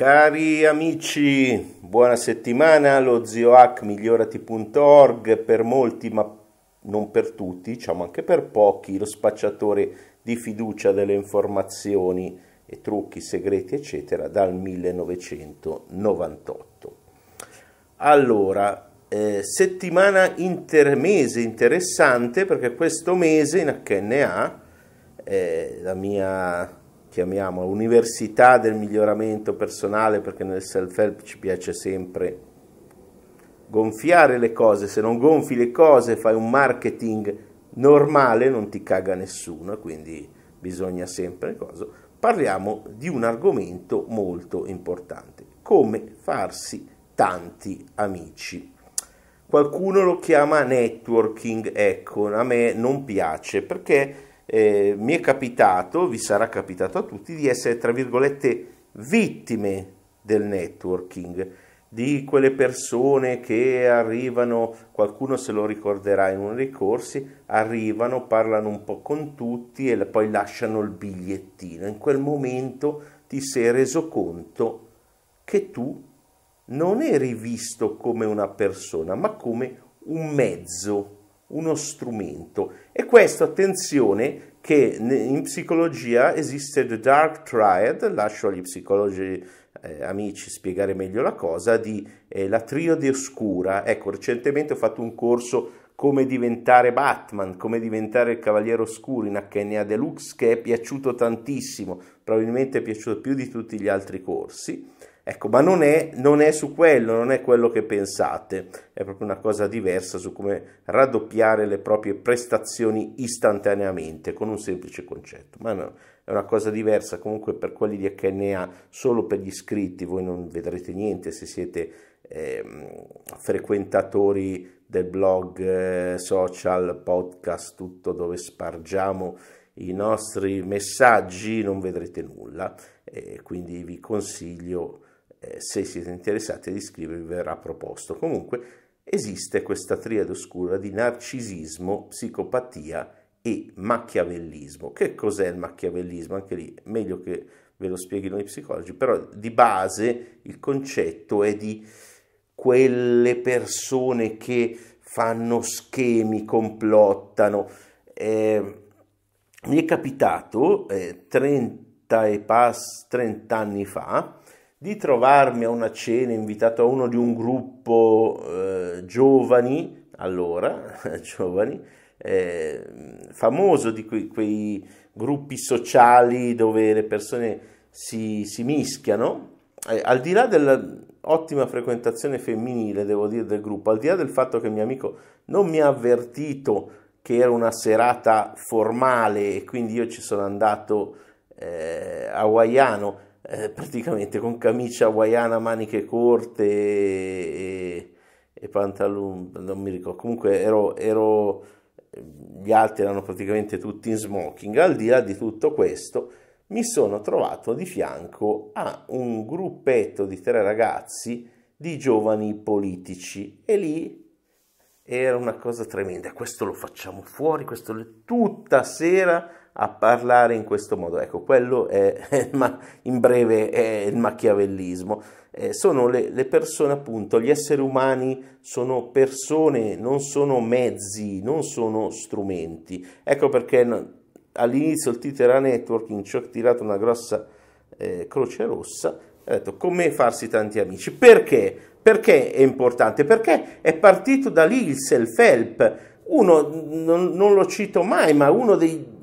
Cari amici, buona settimana, lo zioac migliorati.org per molti ma non per tutti, diciamo anche per pochi, lo spacciatore di fiducia delle informazioni e trucchi segreti eccetera dal 1998. Allora, eh, settimana intermese interessante perché questo mese in HNA, eh, la mia chiamiamola, università del miglioramento personale, perché nel self-help ci piace sempre gonfiare le cose, se non gonfi le cose fai un marketing normale, non ti caga nessuno, quindi bisogna sempre cosa. Parliamo di un argomento molto importante, come farsi tanti amici. Qualcuno lo chiama networking, ecco, a me non piace perché eh, mi è capitato, vi sarà capitato a tutti, di essere, tra virgolette, vittime del networking, di quelle persone che arrivano, qualcuno se lo ricorderà in uno dei corsi, arrivano, parlano un po' con tutti e poi lasciano il bigliettino. In quel momento ti sei reso conto che tu non eri visto come una persona, ma come un mezzo uno strumento. E questo, attenzione, che in psicologia esiste The Dark Triad, lascio agli psicologi eh, amici spiegare meglio la cosa, di eh, la triade oscura. Ecco, recentemente ho fatto un corso come diventare Batman, come diventare il Cavaliere Oscuro in HNA Deluxe che è piaciuto tantissimo, probabilmente è piaciuto più di tutti gli altri corsi. Ecco, ma non è, non è su quello, non è quello che pensate, è proprio una cosa diversa su come raddoppiare le proprie prestazioni istantaneamente con un semplice concetto. Ma no, è una cosa diversa comunque per quelli di HNA, solo per gli iscritti, voi non vedrete niente se siete eh, frequentatori del blog, eh, social, podcast, tutto dove spargiamo i nostri messaggi, non vedrete nulla. Eh, quindi vi consiglio eh, se siete interessati ad iscrivervi verrà proposto. Comunque esiste questa triade oscura di narcisismo, psicopatia e machiavellismo. Che cos'è il machiavellismo? Anche lì meglio che ve lo spieghino i psicologi, però di base il concetto è di quelle persone che fanno schemi, complottano. Eh, mi è capitato eh, 30, e pas- 30 anni fa di trovarmi a una cena invitato a uno di un gruppo eh, giovani, allora, giovani, eh, famoso di quei, quei, gruppi sociali dove le persone si, si mischiano, eh, al di là dell'ottima frequentazione femminile, devo dire, del gruppo, al di là del fatto che mio amico non mi ha avvertito che era una serata formale e quindi io ci sono andato eh, hawaiano, eh, praticamente con camicia hawaiana, maniche corte e, e pantaloni, non mi ricordo, comunque ero, ero, gli altri erano praticamente tutti in smoking, al di là di tutto questo mi sono trovato di fianco a un gruppetto di tre ragazzi di giovani politici e lì era una cosa tremenda, questo lo facciamo fuori, questo tutta sera a parlare in questo modo. Ecco, quello è, è ma, in breve è il machiavellismo. Eh, sono le, le, persone, appunto, gli esseri umani sono persone, non sono mezzi, non sono strumenti. Ecco perché all'inizio il Titera Networking ci ha tirato una grossa eh, croce rossa. Ha detto come farsi tanti amici. Perché? Perché è importante? Perché è partito da lì il self-help. Uno, non, non lo cito mai, ma uno dei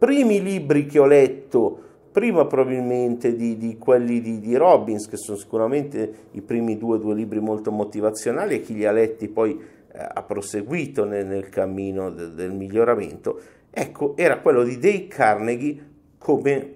primi libri che ho letto, prima probabilmente di, di quelli di, di, Robbins, che sono sicuramente i primi due, due libri molto motivazionali e chi li ha letti poi eh, ha proseguito nel, nel cammino de, del miglioramento, ecco, era quello di Dale Carnegie come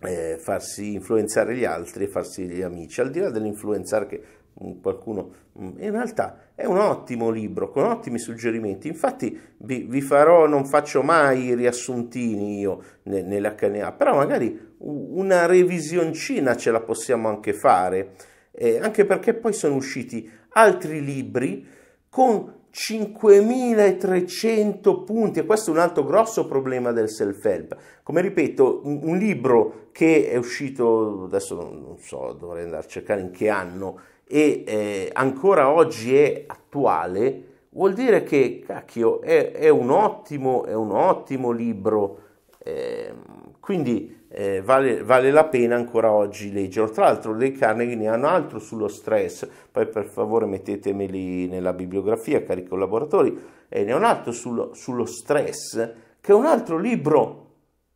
eh, farsi influenzare gli altri e farsi gli amici, al di là dell'influenzare che mm, qualcuno mm, in realtà è un ottimo libro con ottimi suggerimenti. Infatti vi, vi farò, non faccio mai i riassuntini io nell'HNA, però magari una revisioncina ce la possiamo anche fare, eh, anche perché poi sono usciti altri libri con 5.300 punti e questo è un altro grosso problema del self-help. Come ripeto, un libro che è uscito, adesso non so, dovrei andare a cercare in che anno, e eh, ancora oggi è attuale, vuol dire che cacchio, è, è, un, ottimo, è un, ottimo, libro, eh, quindi eh, vale, vale, la pena ancora oggi leggerlo. Tra l'altro dei Carnegie ne hanno altro sullo stress, poi per favore mettetemeli nella bibliografia, cari collaboratori, eh, ne ho un altro sul, sullo stress, che è un altro libro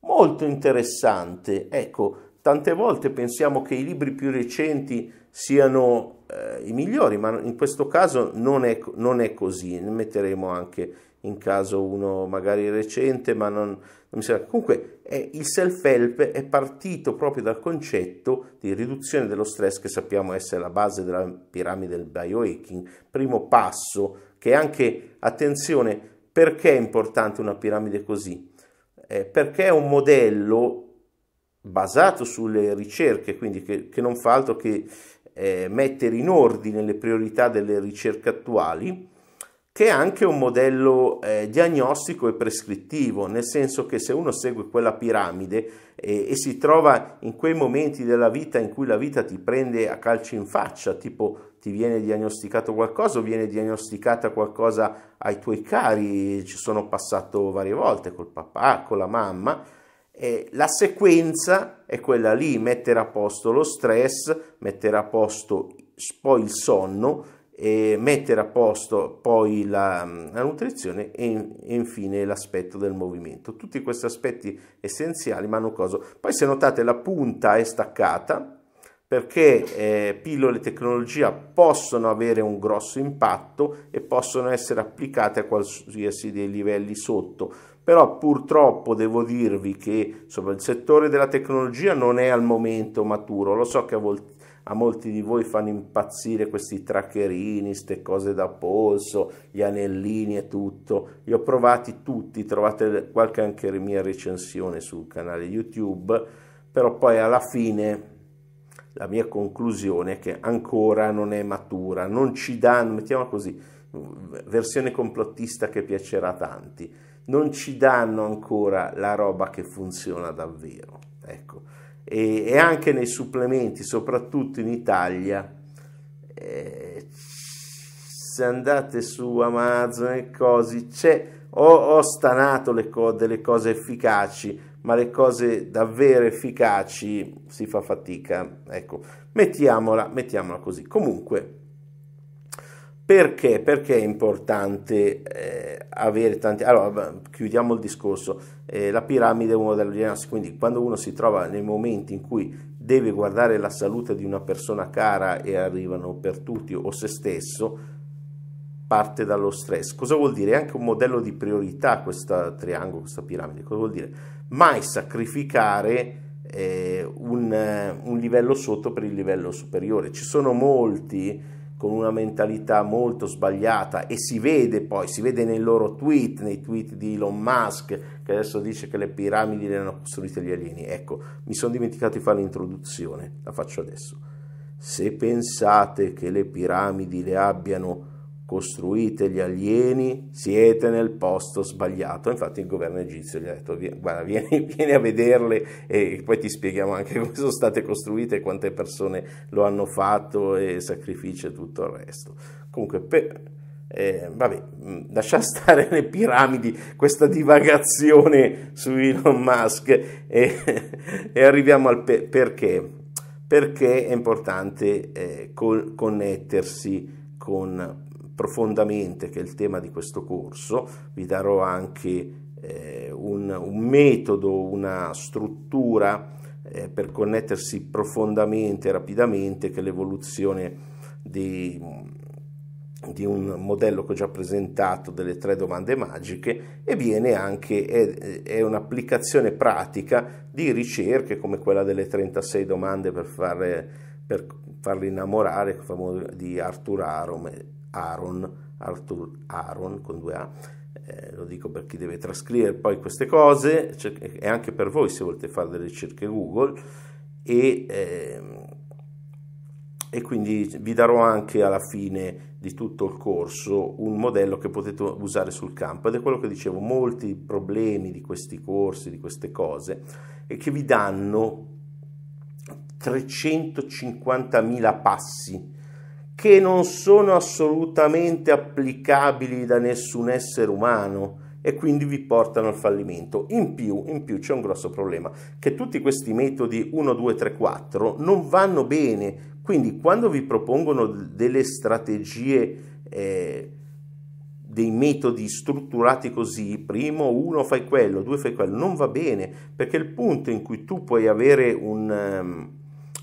molto interessante. Ecco, Tante volte pensiamo che i libri più recenti siano eh, i migliori, ma in questo caso non è, non è, così. Ne metteremo anche in caso uno magari recente, ma non, non mi sembra. Comunque eh, il self-help è partito proprio dal concetto di riduzione dello stress che sappiamo essere la base della piramide del biohacking, primo passo che anche, attenzione, perché è importante una piramide così? Eh, perché è un modello basato sulle ricerche, quindi che, che non fa altro che eh, mettere in ordine le priorità delle ricerche attuali, che è anche un modello eh, diagnostico e prescrittivo, nel senso che se uno segue quella piramide eh, e si trova in quei momenti della vita in cui la vita ti prende a calci in faccia, tipo ti viene diagnosticato qualcosa o viene diagnosticata qualcosa ai tuoi cari, ci sono passato varie volte col papà, con la mamma, eh, la sequenza è quella lì, mettere a posto lo stress, mettere a posto poi il sonno, eh, mettere a posto poi la, la nutrizione e, e infine l'aspetto del movimento. Tutti questi aspetti essenziali mi hanno coso. Poi se notate la punta è staccata, perché eh, pillole tecnologia possono avere un grosso impatto e possono essere applicate a qualsiasi dei livelli sotto, però purtroppo devo dirvi che insomma, il settore della tecnologia non è al momento maturo, lo so che a, vol- a molti di voi fanno impazzire questi trackerini, queste cose da polso, gli anellini e tutto, li ho provati tutti, trovate qualche anche mia recensione sul canale YouTube, però poi alla fine la mia conclusione è che ancora non è matura, non ci danno, mettiamola così, versione complottista che piacerà a tanti non ci danno ancora la roba che funziona davvero. Ecco. E, e anche nei supplementi, soprattutto in Italia, eh, se andate su Amazon e così, c'è, ho, ho, stanato le co- delle cose efficaci, ma le cose davvero efficaci si fa fatica. Ecco, mettiamola, mettiamola così. Comunque, perché, perché è importante... Eh, avere tanti... Allora, chiudiamo il discorso. Eh, la piramide è un modello di analisi, quindi quando uno si trova nei momenti in cui deve guardare la salute di una persona cara e arrivano per tutti o se stesso, parte dallo stress. Cosa vuol dire? È anche un modello di priorità questo triangolo, questa piramide. Cosa vuol dire? Mai sacrificare... Eh, un, un livello sotto per il livello superiore. Ci sono molti con una mentalità molto sbagliata e si vede poi, si vede nei loro tweet, nei tweet di Elon Musk che adesso dice che le piramidi le hanno costruite gli alieni. Ecco, mi sono dimenticato di fare l'introduzione, la faccio adesso. Se pensate che le piramidi le abbiano costruite, costruite gli alieni, siete nel posto sbagliato. Infatti il governo egizio gli ha detto, guarda, vieni, vieni a vederle e poi ti spieghiamo anche come sono state costruite, quante persone lo hanno fatto e sacrifici e tutto il resto. Comunque, per, eh, vabbè, mm, lascia stare le piramidi, questa divagazione su Elon Musk e, e arriviamo al pe perché. Perché è importante eh, connettersi con profondamente, che è il tema di questo corso, vi darò anche eh, un, un, metodo, una struttura eh, per connettersi profondamente, rapidamente, che è l'evoluzione di, di un modello che ho già presentato delle tre domande magiche e viene anche, è, è, un'applicazione pratica di ricerche come quella delle 36 domande per, fare, per farli innamorare, di Arthur Arum, Aaron, Arthur Aaron con due A, eh, lo dico per chi deve trascrivere poi queste cose cioè, e eh, anche per voi se volete fare delle ricerche Google e, eh, e quindi vi darò anche alla fine di tutto il corso un modello che potete usare sul campo ed è quello che dicevo molti problemi di questi corsi di queste cose è che vi danno 350.000 passi che non sono assolutamente applicabili da nessun essere umano e quindi vi portano al fallimento. In più, in più c'è un grosso problema, che tutti questi metodi 1, 2, 3, 4 non vanno bene, quindi quando vi propongono delle strategie, eh, dei metodi strutturati così, primo uno fai quello, due fai quello, non va bene, perché il punto in cui tu puoi avere un, um,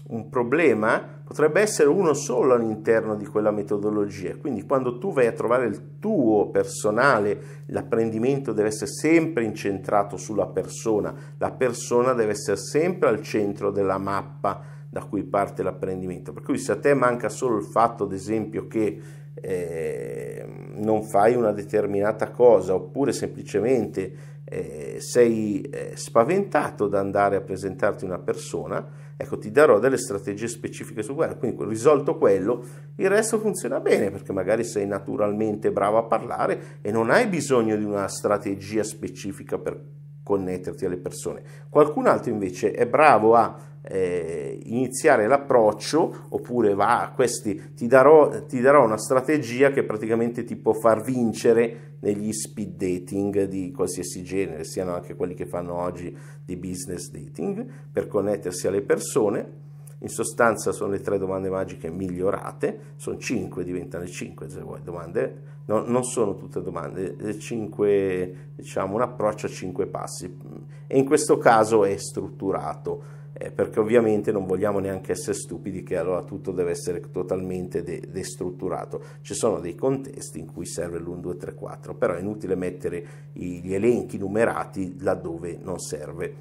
un problema potrebbe essere uno solo all'interno di quella metodologia. Quindi quando tu vai a trovare il tuo personale, l'apprendimento deve essere sempre incentrato sulla persona, la persona deve essere sempre al centro della mappa da cui parte l'apprendimento. Per cui se a te manca solo il fatto, ad esempio, che eh, non fai una determinata cosa oppure semplicemente eh, sei eh, spaventato ad andare a presentarti una persona, Ecco, ti darò delle strategie specifiche su quello. Quindi, risolto quello, il resto funziona bene perché magari sei naturalmente bravo a parlare e non hai bisogno di una strategia specifica per connetterti alle persone. Qualcun altro invece è bravo a eh, iniziare l'approccio oppure va a questi ti darò, ti darò, una strategia che praticamente ti può far vincere negli speed dating di qualsiasi genere, siano anche quelli che fanno oggi di business dating per connettersi alle persone in sostanza sono le tre domande magiche migliorate, sono cinque, diventano cinque se vuoi, domande, no, non sono tutte domande, cinque, diciamo un approccio a cinque passi e in questo caso è strutturato. Eh, perché ovviamente non vogliamo neanche essere stupidi che allora tutto deve essere totalmente de- destrutturato. Ci sono dei contesti in cui serve l'1, 2, 3, 4, però è inutile mettere i- gli elenchi numerati laddove non serve.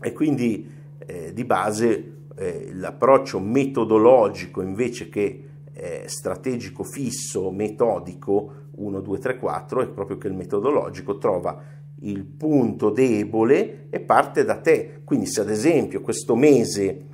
E quindi eh, di base eh, l'approccio metodologico invece che eh, strategico fisso, metodico 1, 2, 3, 4 è proprio che il metodologico trova il punto debole e parte da te. Quindi se ad esempio questo mese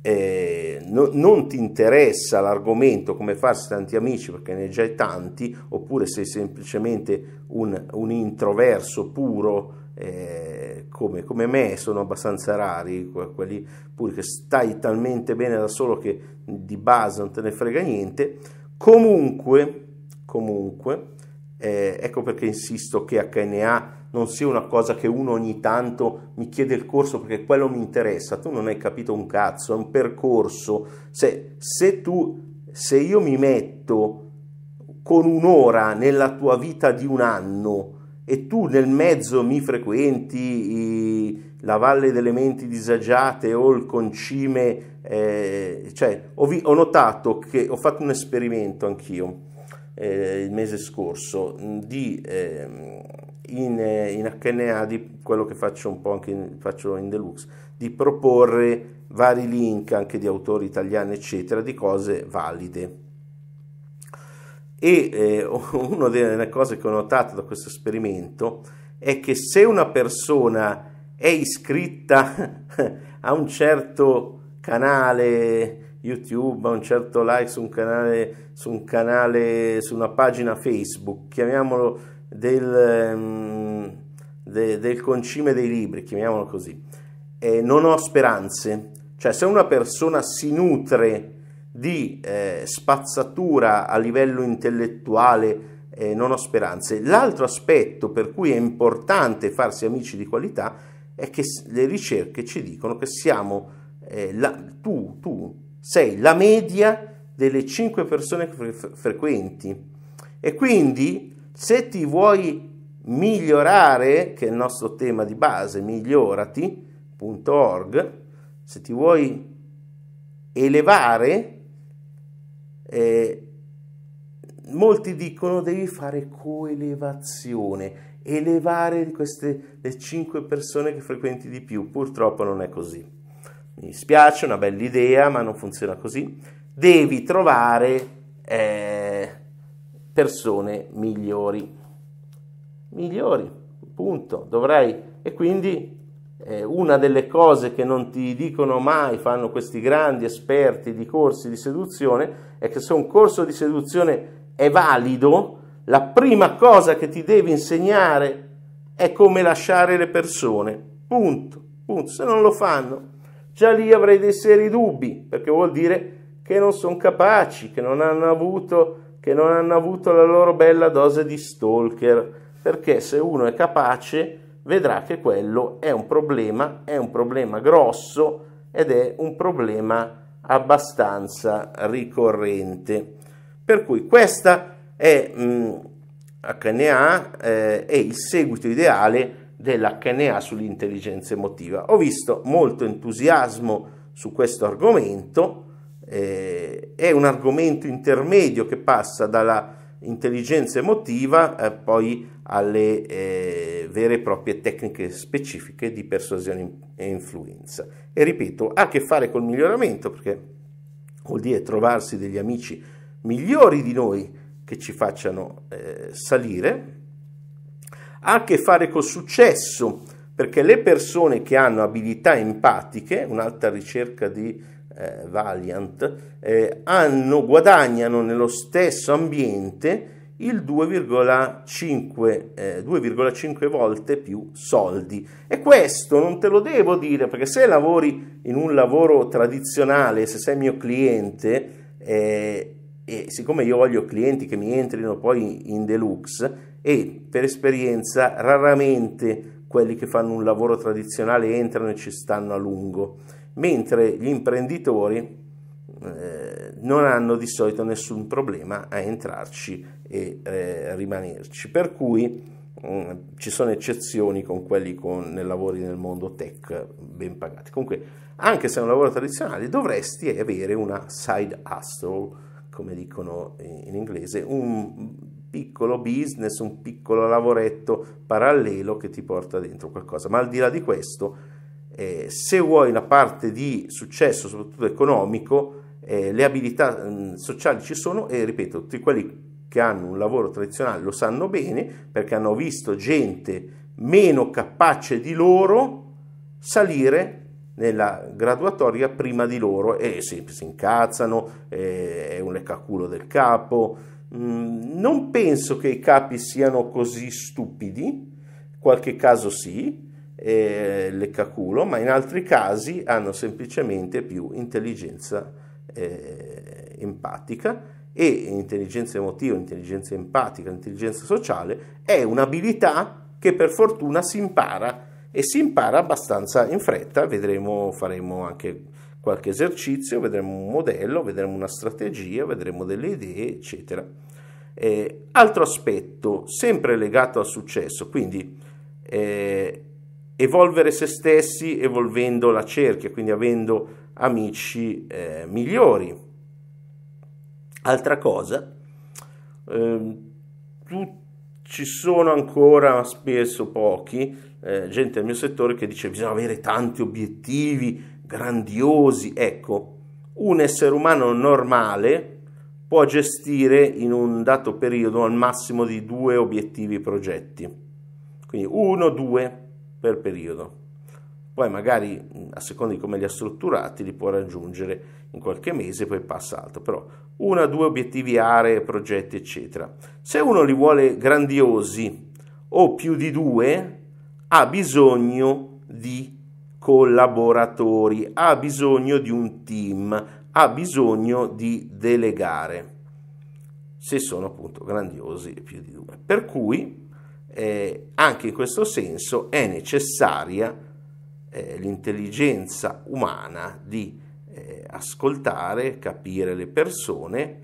eh, no, non ti interessa l'argomento come farsi tanti amici perché ne hai già tanti, oppure sei semplicemente un, un introverso puro, eh, come, come, me sono abbastanza rari, quelli pure che stai talmente bene da solo che di base non te ne frega niente. Comunque, comunque eh, ecco perché insisto che HNA non sia una cosa che uno ogni tanto mi chiede il corso perché quello mi interessa, tu non hai capito un cazzo, è un percorso. Se, se, tu, se io mi metto con un'ora nella tua vita di un anno, e tu nel mezzo mi frequenti i, la valle delle menti disagiate o il concime, eh, cioè ho, vi, ho, notato che ho fatto un esperimento anch'io eh, il mese scorso di, ehm, eh, in, in HNA, di quello che faccio un po' anche in, faccio in deluxe, di proporre vari link anche di autori italiani eccetera di cose valide. E eh, una delle cose che ho notato da questo esperimento è che se una persona è iscritta a un certo canale YouTube, a un certo like su un canale, su, un canale, su una pagina Facebook, chiamiamolo del, mm, de, del concime dei libri, chiamiamolo così, eh, non ho speranze. Cioè se una persona si nutre di eh, spazzatura a livello intellettuale eh, non ho speranze. L'altro aspetto per cui è importante farsi amici di qualità è che le ricerche ci dicono che siamo eh, la, tu, tu sei la media delle 5 persone che fre frequenti e quindi se ti vuoi migliorare, che è il nostro tema di base, migliorati.org, se ti vuoi elevare eh, molti dicono devi fare coelevazione, elevare queste le 5 persone che frequenti di più. Purtroppo non è così. Mi spiace, è una bella idea, ma non funziona così. Devi trovare eh, persone migliori. Migliori, punto. Dovrai. E quindi eh, una delle cose che non ti dicono mai, fanno questi grandi esperti di corsi di seduzione, è che se un corso di seduzione è valido, la prima cosa che ti devi insegnare è come lasciare le persone. Punto. Punto. Se non lo fanno, già lì avrei dei seri dubbi, perché vuol dire che non sono capaci, che non hanno avuto che non hanno avuto la loro bella dose di stalker, perché se uno è capace vedrà che quello è un problema, è un problema grosso ed è un problema abbastanza ricorrente. Per cui questa è mh, mm, HNA, eh, è il seguito ideale dell'HNA sull'intelligenza emotiva. Ho visto molto entusiasmo su questo argomento, eh, è un argomento intermedio che passa dalla intelligenza emotiva eh, poi alle eh, vere e proprie tecniche specifiche di persuasione e influenza. E ripeto, ha a che fare col miglioramento perché vuol dire trovarsi degli amici migliori di noi che ci facciano eh, salire, ha a che fare col successo perché le persone che hanno abilità empatiche, un'altra ricerca di eh, Valiant, eh, hanno, guadagnano nello stesso ambiente il 2,5 eh, volte più soldi. E questo non te lo devo dire perché se lavori in un lavoro tradizionale, se sei mio cliente, eh, e siccome io voglio clienti che mi entrino poi in deluxe e per esperienza raramente quelli che fanno un lavoro tradizionale entrano e ci stanno a lungo mentre gli imprenditori eh, non hanno di solito nessun problema a entrarci e eh, rimanerci, per cui mh, mm, ci sono eccezioni con quelli con nel lavori nel mondo tech ben pagati. Comunque, anche se è un lavoro tradizionale, dovresti avere una side hustle, come dicono in inglese, un piccolo business, un piccolo lavoretto parallelo che ti porta dentro qualcosa. Ma al di là di questo, eh, se vuoi la parte di successo, soprattutto economico, eh, le abilità mh, mm, sociali ci sono e ripeto, tutti quelli che hanno un lavoro tradizionale lo sanno bene perché hanno visto gente meno capace di loro salire nella graduatoria prima di loro e si, si incazzano, eh, è un leccaculo del capo. Mm, non penso che i capi siano così stupidi, qualche caso sì, eh, leccaculo, ma in altri casi hanno semplicemente più intelligenza eh, empatica e intelligenza emotiva, intelligenza empatica, intelligenza sociale è un'abilità che per fortuna si impara e si impara abbastanza in fretta, vedremo, faremo anche qualche esercizio, vedremo un modello, vedremo una strategia, vedremo delle idee, eccetera. Eh, altro aspetto, sempre legato al successo, quindi eh, evolvere se stessi evolvendo la cerchia, quindi avendo amici eh, migliori. Altra cosa, eh, tu, ci sono ancora spesso pochi, eh, gente del mio settore che dice bisogna avere tanti obiettivi grandiosi, ecco, un essere umano normale può gestire in un dato periodo al massimo di due obiettivi e progetti, quindi uno, due, per periodo. Poi magari a seconda di come li ha strutturati li può raggiungere in qualche mese, poi passa altro, però una, due obiettivi, aree, progetti, eccetera. Se uno li vuole grandiosi o più di due, ha bisogno di collaboratori, ha bisogno di un team, ha bisogno di delegare, se sono appunto grandiosi e più di due. Per cui eh, anche in questo senso è necessaria eh, l'intelligenza umana di eh, ascoltare, capire le persone,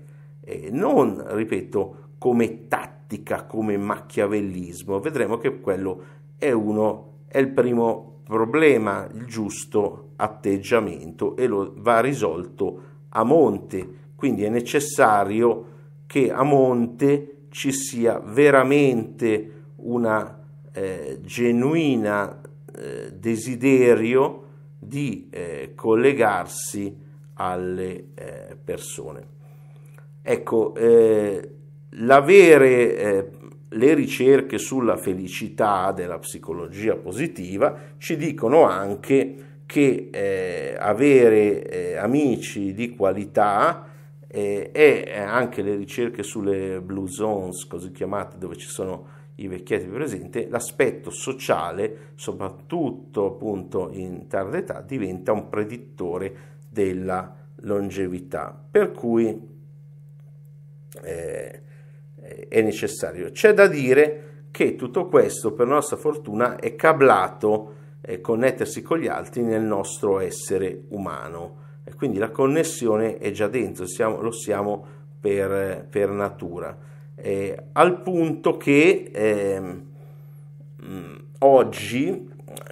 non, ripeto, come tattica, come machiavellismo. Vedremo che quello è uno, è il primo problema, il giusto atteggiamento e lo va risolto a monte. Quindi è necessario che a monte ci sia veramente una eh, genuina eh, desiderio di eh, collegarsi alle eh, persone. Ecco, eh, l'avere eh, le ricerche sulla felicità della psicologia positiva ci dicono anche che eh, avere amici di qualità e anche le ricerche sulle blue zones, così chiamate, dove ci sono i vecchietti presenti, l'aspetto sociale, soprattutto appunto in tarda età, diventa un predittore della longevità. Per cui eh, è necessario. C'è da dire che tutto questo, per nostra fortuna, è cablato eh, connettersi con gli altri nel nostro essere umano. E quindi la connessione è già dentro, siamo, lo siamo per, per natura eh, al punto che eh, oggi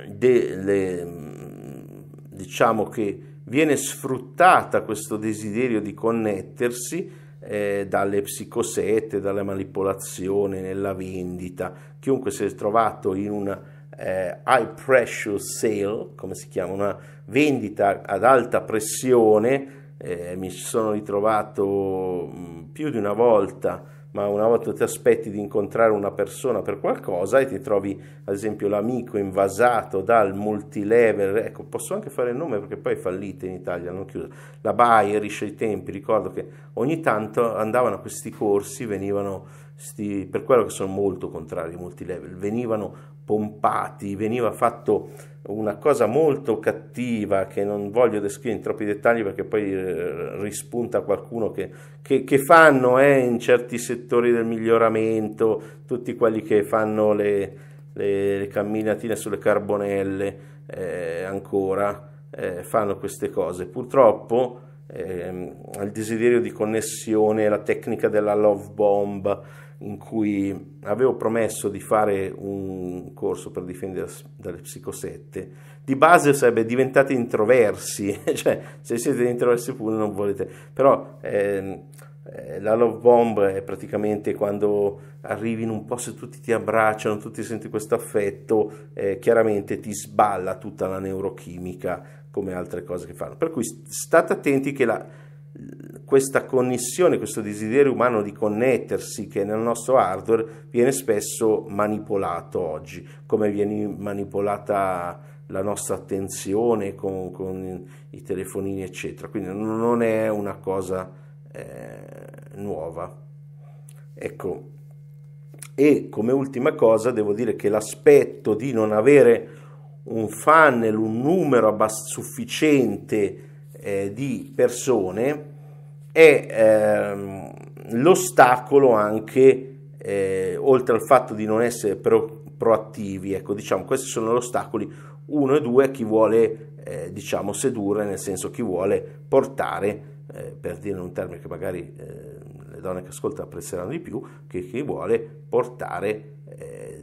delle, mm, diciamo che viene sfruttata questo desiderio di connettersi eh, dalle psicosette, dalla manipolazione nella vendita. Chiunque si è trovato in una eh, high pressure sale, come si chiama, una vendita ad alta pressione, eh, mi sono ritrovato mm, più di una volta ma una volta ti aspetti di incontrare una persona per qualcosa e ti trovi ad esempio l'amico invasato dal multilevel, ecco posso anche fare il nome perché poi fallite in Italia, non chiuso, la Bayerisce ai tempi, ricordo che ogni tanto andavano a questi corsi, venivano sti, per quello che sono molto contrario ai multilevel, venivano pompati, veniva fatto una cosa molto cattiva che non voglio descrivere in troppi dettagli perché poi eh, rispunta qualcuno che, che, che fanno eh, in certi settori del miglioramento, tutti quelli che fanno le, le, le camminatine sulle carbonelle eh, ancora, eh, fanno queste cose. Purtroppo ehm, al desiderio di connessione, la tecnica della love bomb, in cui avevo promesso di fare un corso per difendersi dalle psicosette, di base sarebbe diventate introversi, cioè se siete introversi pure non volete, però ehm, eh, la love bomb è praticamente quando arrivi in un posto e tutti ti abbracciano, tutti senti questo affetto, eh, chiaramente ti sballa tutta la neurochimica come altre cose che fanno. Per cui state attenti che la, questa connessione, questo desiderio umano di connettersi che nel nostro hardware viene spesso manipolato oggi, come viene manipolata la nostra attenzione con, con i telefonini, eccetera. Quindi non è una cosa eh, nuova. Ecco, e come ultima cosa devo dire che l'aspetto di non avere un funnel, un numero abbast- sufficiente eh, di persone, è ehm, l'ostacolo anche, eh, oltre al fatto di non essere pro- proattivi, ecco diciamo questi sono gli ostacoli 1 e 2 a chi vuole eh, diciamo sedurre, nel senso chi vuole portare, eh, per dire un termine che magari eh, le donne che ascoltano apprezzeranno di più, che chi vuole portare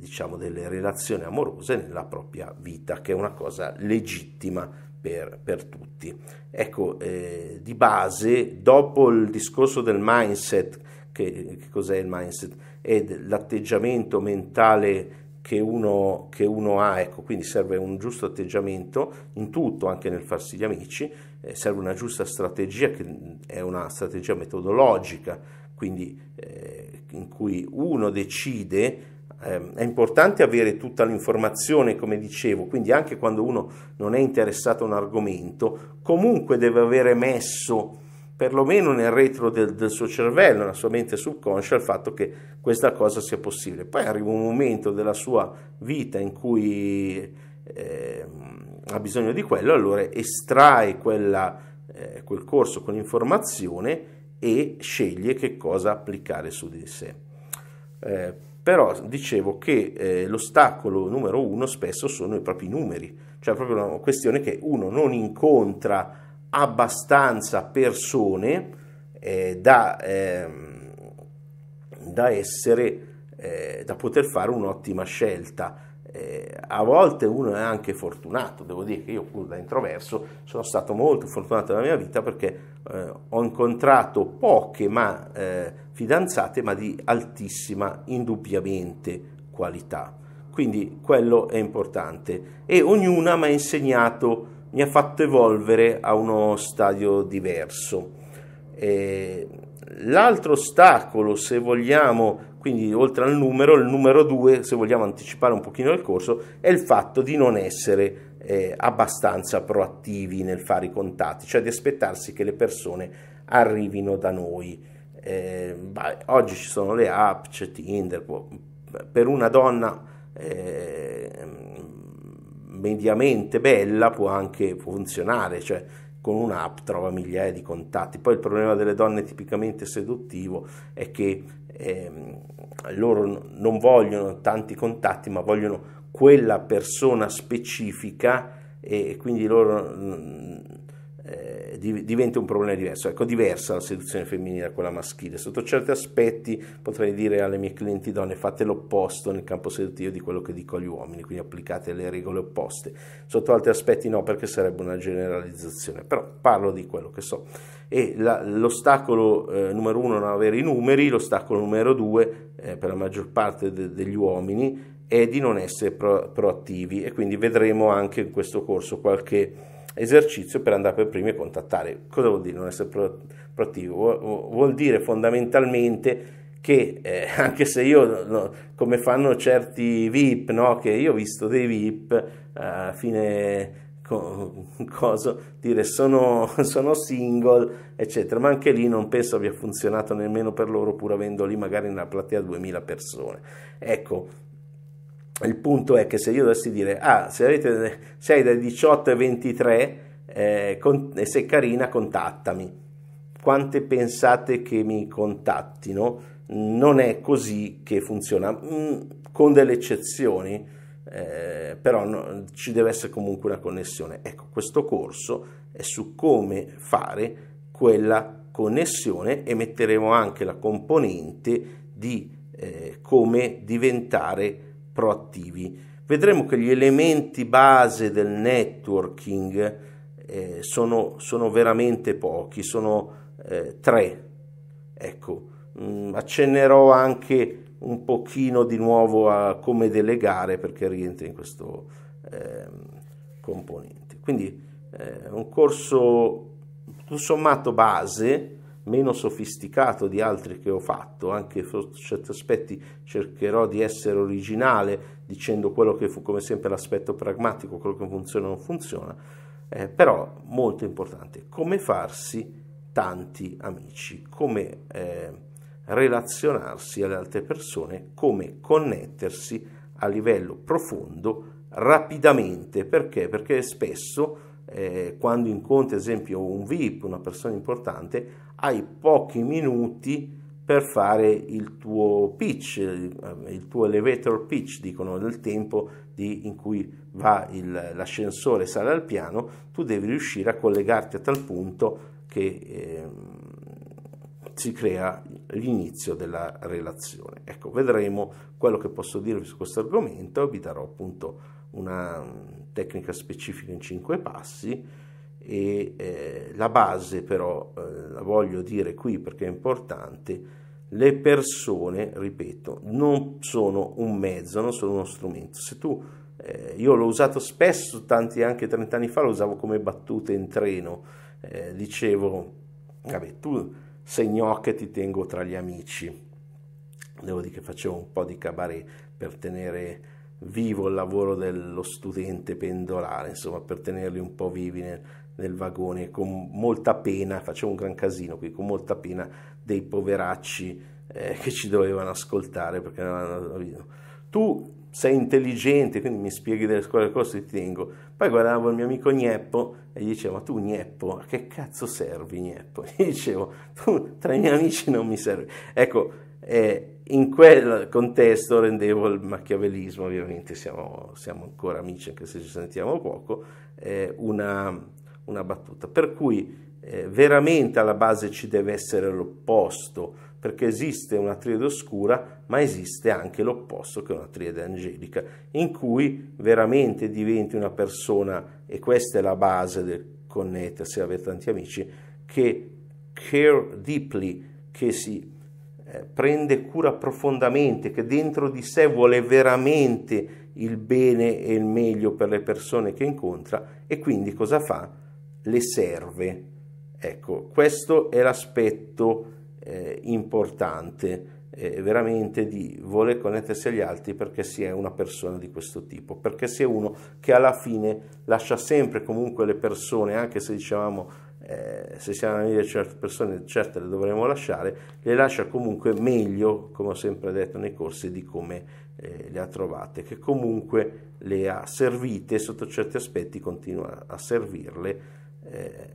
diciamo, delle relazioni amorose nella propria vita, che è una cosa legittima per, per tutti. Ecco, eh, di base, dopo il discorso del mindset, che, che cos'è il mindset? È l'atteggiamento mentale che uno, che uno, ha, ecco, quindi serve un giusto atteggiamento in tutto, anche nel farsi gli amici, eh, serve una giusta strategia che è una strategia metodologica, quindi eh, in cui uno decide Ehm, è importante avere tutta l'informazione, come dicevo, quindi anche quando uno non è interessato a un argomento, comunque deve avere messo perlomeno nel retro del, del, suo cervello, nella sua mente subconscia, il fatto che questa cosa sia possibile. Poi arriva un momento della sua vita in cui eh, ha bisogno di quello, allora estrae quella, eh, quel corso, quell'informazione e sceglie che cosa applicare su di sé. Eh, però dicevo che eh, l'ostacolo numero uno spesso sono i propri numeri, cioè proprio una questione che uno non incontra abbastanza persone eh, da, eh, da, essere, eh, da poter fare un'ottima scelta eh, a volte uno è anche fortunato, devo dire che io pur da introverso sono stato molto fortunato nella mia vita perché eh, ho incontrato poche ma, eh, fidanzate ma di altissima indubbiamente qualità. Quindi quello è importante e ognuna mi ha insegnato, mi ha fatto evolvere a uno stadio diverso. Eh, l'altro ostacolo, se vogliamo, quindi oltre al numero, il numero due, se vogliamo anticipare un pochino il corso, è il fatto di non essere eh, abbastanza proattivi nel fare i contatti, cioè di aspettarsi che le persone arrivino da noi. Eh, beh, oggi ci sono le app, c'è Tinder, per una donna eh, mediamente bella può anche funzionare, cioè con un'app trova migliaia di contatti. Poi il problema delle donne tipicamente seduttivo è che ehm, loro non vogliono tanti contatti, ma vogliono quella persona specifica e quindi loro mh, eh, diventa un problema diverso. Ecco, diversa la seduzione femminile da quella maschile. Sotto certi aspetti potrei dire alle mie clienti donne fate l'opposto nel campo seduttivo di quello che dico agli uomini, quindi applicate le regole opposte. Sotto altri aspetti no, perché sarebbe una generalizzazione, però parlo di quello che so. E la, l'ostacolo eh, numero uno non avere i numeri, l'ostacolo numero due eh, per la maggior parte de- degli uomini è di non essere pro- proattivi e quindi vedremo anche in questo corso qualche esercizio per andare per primi e contattare. Cosa vuol dire non essere proattivo? Vuol dire fondamentalmente che eh, anche se io, no, come fanno certi VIP, no? che io ho visto dei VIP a eh, fine co- cosa, dire sono, sono single, eccetera, ma anche lì non penso abbia funzionato nemmeno per loro, pur avendo lì magari nella platea 2000 persone. Ecco, il punto è che se io dovessi dire, ah, se, avete, se dai 18 ai 23 eh, con, e sei carina, contattami. Quante pensate che mi contattino? Non è così che funziona, mm, con delle eccezioni, eh, però no, ci deve essere comunque una connessione. Ecco, questo corso è su come fare quella connessione e metteremo anche la componente di eh, come diventare proattivi. Vedremo che gli elementi base del networking eh, sono, sono, veramente pochi, sono eh, tre. Ecco, mh, mm, accennerò anche un pochino di nuovo a come delegare perché rientra in questo eh, componente. Quindi eh, un corso tutto sommato base, meno sofisticato di altri che ho fatto, anche sotto certi aspetti cercherò di essere originale dicendo quello che fu come sempre l'aspetto pragmatico, quello che funziona o non funziona, eh, però molto importante, come farsi tanti amici, come eh, relazionarsi alle altre persone, come connettersi a livello profondo rapidamente, perché? Perché spesso eh, quando incontri ad esempio un VIP, una persona importante, hai pochi minuti per fare il tuo pitch, eh, il tuo elevator pitch, dicono nel tempo di, in cui va il, l'ascensore sale al piano, tu devi riuscire a collegarti a tal punto che eh, si crea l'inizio della relazione. Ecco, vedremo quello che posso dirvi su questo argomento, vi darò appunto una tecnica specifica in cinque passi e eh, la base però eh, la voglio dire qui perché è importante le persone ripeto non sono un mezzo non sono uno strumento se tu eh, io l'ho usato spesso tanti anche 30 anni fa lo usavo come battute in treno eh, dicevo vabbè tu sei gnocca e ti tengo tra gli amici devo dire che facevo un po' di cabaret per tenere vivo il lavoro dello studente pendolare, insomma, per tenerli un po' vivi nel, nel vagone, con molta pena, facevo un gran casino qui, con molta pena dei poveracci eh, che ci dovevano ascoltare perché non avevano capito. Tu sei intelligente, quindi mi spieghi delle scuole cose ti tengo. Poi guardavo il mio amico Gneppo e gli dicevo, ma tu Gneppo, a che cazzo servi Gneppo? gli dicevo, tu tra i miei amici non mi servi. Ecco, eh, in quel contesto rendevo il machiavellismo, ovviamente siamo, siamo ancora amici anche se ci sentiamo poco, eh, una, una, battuta. Per cui eh, veramente alla base ci deve essere l'opposto, perché esiste una triade oscura, ma esiste anche l'opposto che è una triade angelica, in cui veramente diventi una persona, e questa è la base del connettersi, avere tanti amici, che care deeply, che si prende cura profondamente, che dentro di sé vuole veramente il bene e il meglio per le persone che incontra e quindi cosa fa? Le serve. Ecco, questo è l'aspetto eh, importante eh, veramente di voler connettersi agli altri perché si è una persona di questo tipo, perché si è uno che alla fine lascia sempre comunque le persone, anche se diciamo eh, se siamo amici certe persone, certe le dovremmo lasciare, le lascia comunque meglio, come ho sempre detto nei corsi, di come eh, le ha trovate, che comunque le ha servite sotto certi aspetti continua a servirle eh,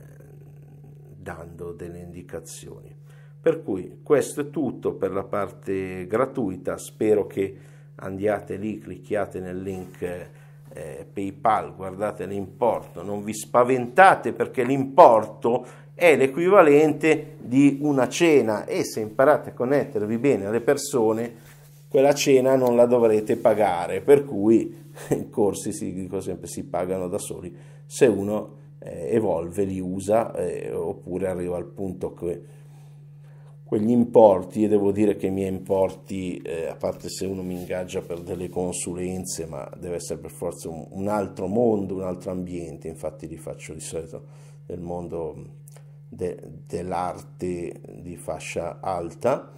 dando delle indicazioni. Per cui questo è tutto per la parte gratuita, spero che andiate lì, clicchiate nel link eh, eh, PayPal, guardate l'importo, non vi spaventate perché l'importo è l'equivalente di una cena e se imparate a connettervi bene alle persone, quella cena non la dovrete pagare, per cui i corsi si, dico sempre, si pagano da soli se uno eh, evolve, li usa eh, oppure arriva al punto che quegli importi, e devo dire che i miei importi, eh, a parte se uno mi ingaggia per delle consulenze, ma deve essere per forza un, un altro mondo, un altro ambiente, infatti li faccio di solito nel mondo de, dell'arte di fascia alta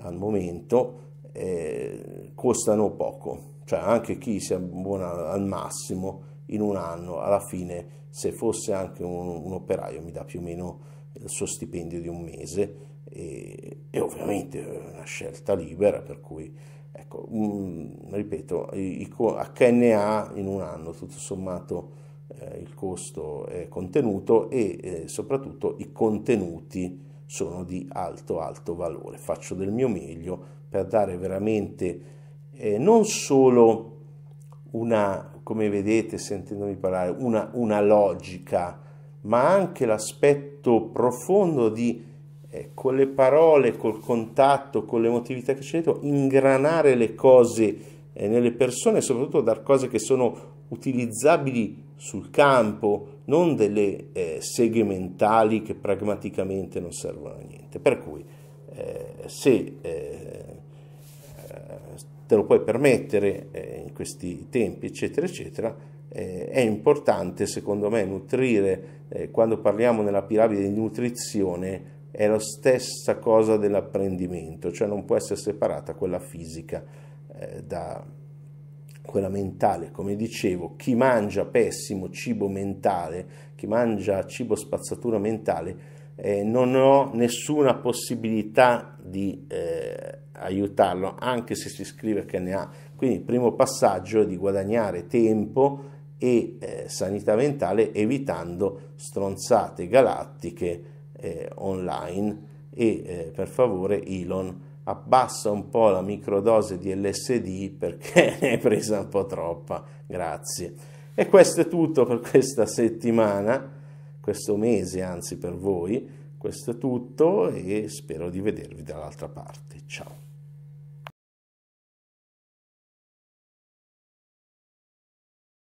al momento, eh, costano poco, cioè anche chi si abbona al massimo in un anno, alla fine se fosse anche un, un operaio mi dà più o meno il suo stipendio di un mese e, e ovviamente è una scelta libera per cui ecco, mh, mm, ripeto, i, i, HNA in un anno tutto sommato eh, il costo è contenuto e eh, soprattutto i contenuti sono di alto alto valore. Faccio del mio meglio per dare veramente eh, non solo una, come vedete sentendomi parlare, una, una logica, ma anche l'aspetto profondo di eh, con le parole, col contatto, con l'emotività che c'è dentro, ingranare le cose eh, nelle persone e soprattutto dar cose che sono utilizzabili sul campo, non delle eh, seghe mentali che pragmaticamente non servono a niente. Per cui eh, se eh, eh, te lo puoi permettere in questi tempi, eccetera, eccetera, eh, è importante secondo me nutrire, eh, quando parliamo nella piramide di nutrizione, è la stessa cosa dell'apprendimento, cioè non può essere separata quella fisica eh, da quella mentale. Come dicevo, chi mangia pessimo cibo mentale, chi mangia cibo spazzatura mentale, eh, non ho nessuna possibilità di eh, aiutarlo, anche se si scrive che ne ha. Quindi il primo passaggio è di guadagnare tempo e eh, sanità mentale evitando stronzate galattiche eh, online e eh, per favore Elon abbassa un po' la microdose di LSD perché ne è presa un po' troppa, grazie. E questo è tutto per questa settimana, questo mese anzi per voi, questo è tutto e spero di vedervi dall'altra parte, ciao.